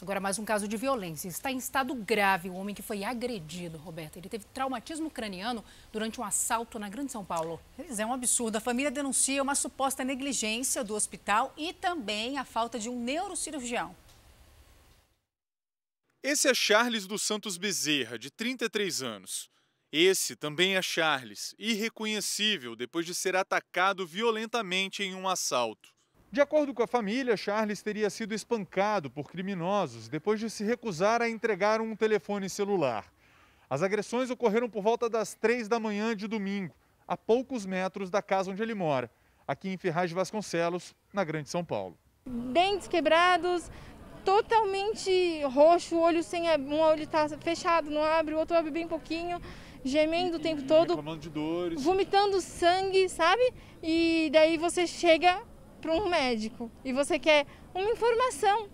Agora, mais um caso de violência. Está em estado grave o homem que foi agredido, Roberta. Ele teve traumatismo craniano durante um assalto na Grande São Paulo. é, um absurdo. A família denuncia uma suposta negligência do hospital e também a falta de um neurocirurgião. Esse é Charles dos Santos Bezerra, de 33 anos. Esse também é Charles, irreconhecível depois de ser atacado violentamente em um assalto. De acordo com a família, Charles teria sido espancado por criminosos depois de se recusar a entregar um telefone celular. As agressões ocorreram por volta das três da manhã de domingo, a poucos metros da casa onde ele mora, aqui em Ferraz de Vasconcelos, na Grande São Paulo. Dentes quebrados, totalmente roxo, o olho sem um olho está fechado, não abre, o outro abre bem pouquinho, gemendo o tempo todo, vomitando sangue, sabe? E daí você chega para um médico e você quer uma informação,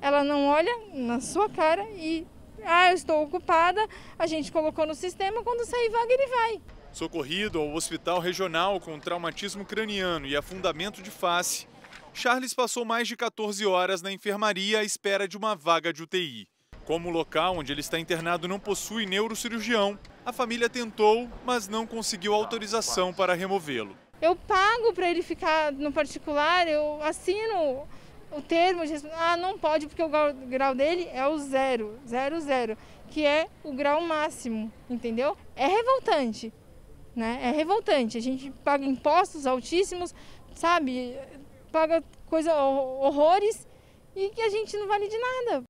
ela não olha na sua cara e ah, eu estou ocupada, a gente colocou no sistema, quando sair vaga ele vai. Socorrido ao Hospital Regional com Traumatismo Craniano e Afundamento de Face, Charles passou mais de 14 horas na enfermaria à espera de uma vaga de UTI. Como o local onde ele está internado não possui neurocirurgião, a família tentou, mas não conseguiu autorização para removê-lo. Eu pago para ele ficar no particular, eu assino o termo de ah, não pode porque o grau dele é o zero, zero, zero, que é o grau máximo, entendeu? É revoltante, né? É revoltante. A gente paga impostos altíssimos, sabe? Paga coisa horrores e que a gente não vale de nada.